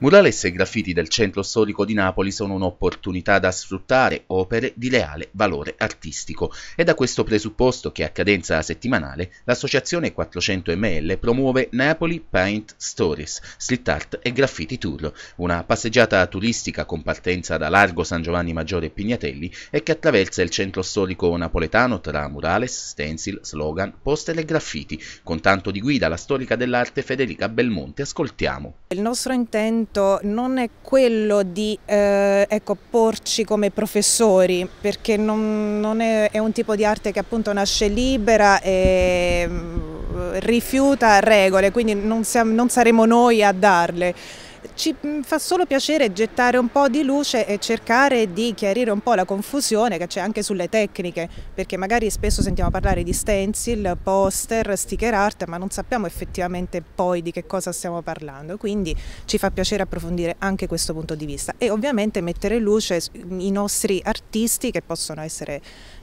Murales e graffiti del centro storico di Napoli sono un'opportunità da sfruttare, opere di leale valore artistico. È da questo presupposto che a cadenza settimanale l'associazione 400 ML promuove Napoli Paint Stories, Street Art e Graffiti Tour, una passeggiata turistica con partenza da Largo San Giovanni Maggiore e Pignatelli e che attraversa il centro storico napoletano tra murales, stencil, slogan, poster e graffiti. Con tanto di guida la storica dell'arte Federica Belmonte. Ascoltiamo. Il nostro intento momento non è quello di eh, ecco, porci come professori, perché non, non è, è, un tipo di arte che appunto nasce libera e mm, rifiuta regole, quindi non, siamo, non saremo noi a darle. Ci mm, fa solo piacere gettare un po' di luce e cercare di chiarire un po' la confusione che c'è anche sulle tecniche, perché magari spesso sentiamo parlare di stencil, poster, sticker art, ma non sappiamo effettivamente poi di che cosa stiamo parlando, quindi ci fa piacere approfondire anche questo punto di vista e ovviamente mettere in luce mm, i nostri artisti che possono essere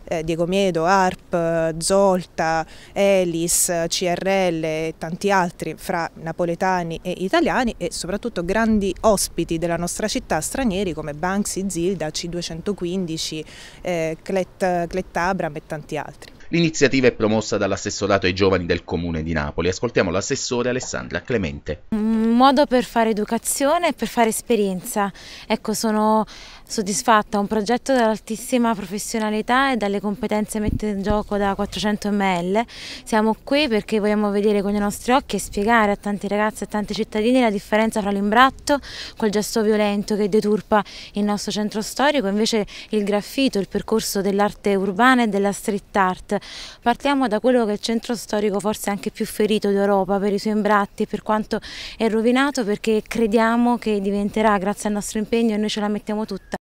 eh, Diego Miedo, ARP, Zolta, Elis, CRL e tanti altri fra napoletani e italiani e soprattutto grandi grandi ospiti della nostra città stranieri come Banksy, Zilda, C215, eh, Clet, Abram e tanti altri. L'iniziativa è promossa dall'assessorato ai giovani del comune di Napoli. Ascoltiamo l'assessore Alessandra Clemente. Un modo per fare educazione e per fare esperienza. Ecco, sono soddisfatta, un progetto dall'altissima professionalità e dalle competenze messe in gioco da 400 ml. Siamo qui perché vogliamo vedere con i nostri occhi e spiegare a tanti ragazzi e a tanti cittadini la differenza tra l'imbratto, quel gesto violento che deturpa il nostro centro storico, e invece il graffito, il percorso dell'arte urbana e della street art. Partiamo da quello che è il centro storico forse anche più ferito d'Europa per i suoi imbratti e per quanto è rovinato perché crediamo che diventerà grazie al nostro impegno e noi ce la mettiamo tutta